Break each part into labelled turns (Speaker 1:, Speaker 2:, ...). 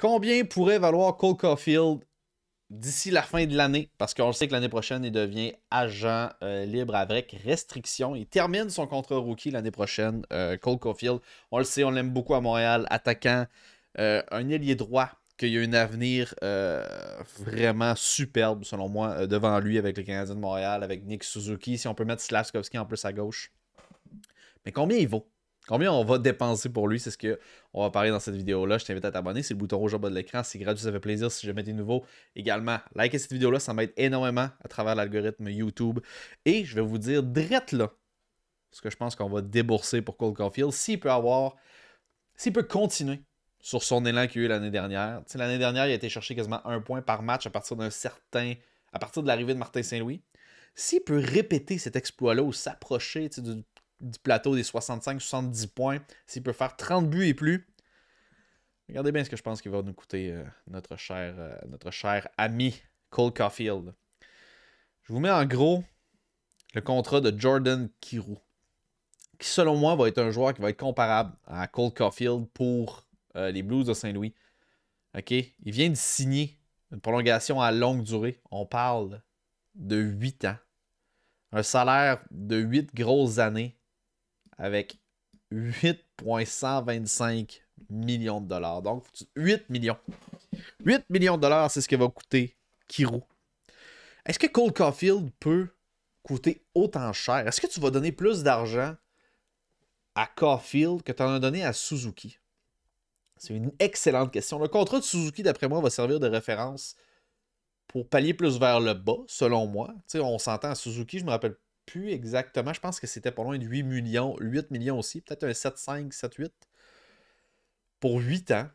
Speaker 1: Combien pourrait valoir Cole Caulfield d'ici la fin de l'année? Parce qu'on le sait que l'année prochaine, il devient agent euh, libre avec restriction. Il termine son contrat rookie l'année prochaine, euh, Cole Caulfield. On le sait, on l'aime beaucoup à Montréal, attaquant, euh, un ailier droit qu'il y a un avenir vraiment superbe, selon moi, devant lui avec les Canadiens de Montréal, avec Nick Suzuki, si on peut mettre Slavskovski en plus à gauche. Mais combien il vaut Combien on va dépenser pour lui, c'est ce qu'on va parler dans cette vidéo-là. Je t'invite à t'abonner, c'est le bouton rouge en bas de l'écran, c'est gratuit, ça fait plaisir si jamais des nouveaux, Également, likez cette vidéo-là, ça m'aide énormément à travers l'algorithme YouTube. Et je vais vous dire drette là ce que je pense qu'on va débourser pour Cole Caulfield s'il peut avoir, s'il peut continuer sur son élan qu'il a eu l'année dernière. Tu l'année dernière, il a été chercher quasiment un point par match à partir d'un certain, à partir de l'arrivée de Martin Saint-Louis. S'il peut répéter cet exploit-là ou s'approcher du du plateau des 65-70 points, s'il peut faire 30 buts et plus, regardez bien ce que je pense qu'il va nous coûter euh, notre, cher, euh, notre cher ami Cole Caulfield. Je vous mets en gros le contrat de Jordan Kirou, qui selon moi va être un joueur qui va être comparable à Cole Caulfield pour euh, les Blues de Saint-Louis. OK? Il vient de signer une prolongation à longue durée. On parle de 8 ans. Un salaire de 8 grosses années avec 8,125 millions de dollars. Donc, 8 millions. 8 millions de dollars, c'est ce que va coûter Kiro. Est-ce que Cold Caulfield peut coûter autant cher? Est-ce que tu vas donner plus d'argent à Caulfield que tu en as donné à Suzuki? C'est une excellente question. Le contrat de Suzuki, d'après moi, va servir de référence pour pallier plus vers le bas, selon moi. on s'entend à Suzuki, je me rappelle plus exactement. Je pense que c'était pas loin de 8 millions, 8 millions aussi, peut-être un 7,5, 7,8 pour 8 ans.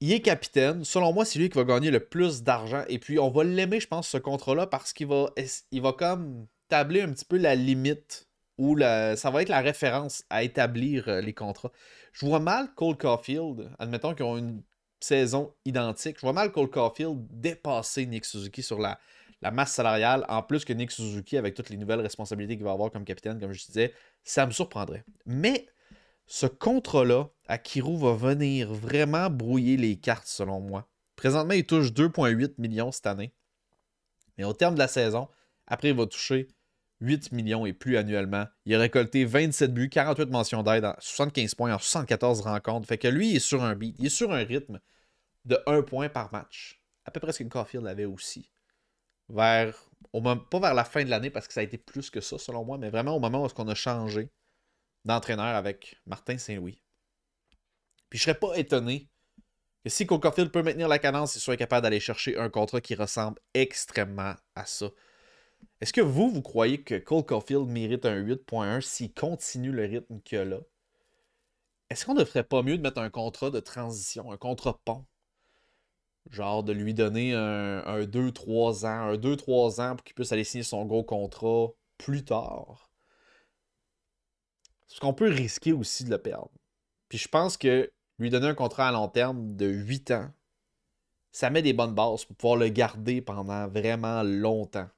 Speaker 1: Il est capitaine. Selon moi, c'est lui qui va gagner le plus d'argent. Et puis, on va l'aimer, je pense, ce contrat-là, parce qu'il va, il va comme tabler un petit peu la limite ou ça va être la référence à établir euh, les contrats. Je vois mal Cole Caulfield, admettons qu'ils ont une saison identique, je vois mal Cole Caulfield dépasser Nick Suzuki sur la, la masse salariale, en plus que Nick Suzuki, avec toutes les nouvelles responsabilités qu'il va avoir comme capitaine, comme je disais, ça me surprendrait. Mais ce contrat-là, Akiru va venir vraiment brouiller les cartes, selon moi. Présentement, il touche 2,8 millions cette année. Mais au terme de la saison, après, il va toucher 8 millions et plus annuellement. Il a récolté 27 buts, 48 mentions d'aide, 75 points en 74 rencontres. Fait que lui, il est sur un beat, il est sur un rythme de 1 point par match. À peu près ce que Caulfield avait aussi vers, pas vers la fin de l'année, parce que ça a été plus que ça, selon moi, mais vraiment au moment où on a changé d'entraîneur avec Martin Saint-Louis. Puis je serais pas étonné que si Cocofield peut maintenir la cadence, il soit capable d'aller chercher un contrat qui ressemble extrêmement à ça. Est-ce que vous, vous croyez que Cole mérite un 8.1 s'il continue le rythme que là? Est-ce qu'on ne ferait pas mieux de mettre un contrat de transition, un contrat pont genre de lui donner un 2-3 ans, un 2-3 ans pour qu'il puisse aller signer son gros contrat plus tard. ce qu'on peut risquer aussi de le perdre. Puis je pense que lui donner un contrat à long terme de 8 ans, ça met des bonnes bases pour pouvoir le garder pendant vraiment longtemps.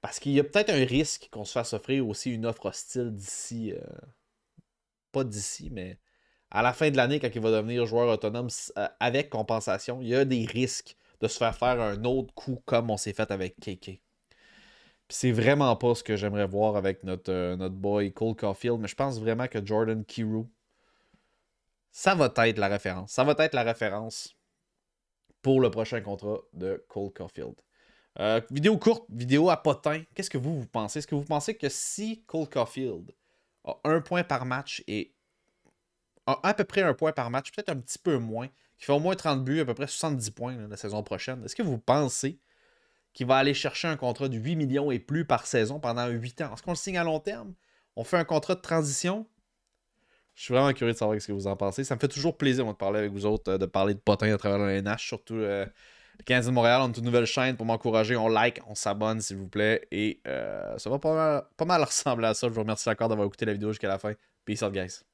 Speaker 1: Parce qu'il y a peut-être un risque qu'on se fasse offrir aussi une offre hostile d'ici. Euh, pas d'ici, mais à la fin de l'année, quand il va devenir joueur autonome euh, avec compensation, il y a des risques de se faire faire un autre coup comme on s'est fait avec KK. C'est vraiment pas ce que j'aimerais voir avec notre, euh, notre boy Cole Caulfield, mais je pense vraiment que Jordan Kirou, ça va être la référence. Ça va être la référence pour le prochain contrat de Cole Caulfield. Euh, vidéo courte, vidéo à potin. Qu'est-ce que vous, vous pensez? Est-ce que vous pensez que si Cole Caulfield a un point par match et à peu près un point par match, peut-être un petit peu moins, qui fait au moins 30 buts, à peu près 70 points la saison prochaine, est-ce que vous pensez qu'il va aller chercher un contrat de 8 millions et plus par saison pendant 8 ans? Est-ce qu'on le signe à long terme? On fait un contrat de transition? Je suis vraiment curieux de savoir ce que vous en pensez. Ça me fait toujours plaisir de parler avec vous autres, euh, de parler de potins à travers le NH, surtout euh, le 15 de Montréal. On a une nouvelle chaîne pour m'encourager. On like, on s'abonne, s'il vous plaît. Et euh, ça va pas pas mal ressembler à ça. Je vous remercie encore d'avoir écouté la vidéo jusqu'à la fin. Peace out, guys.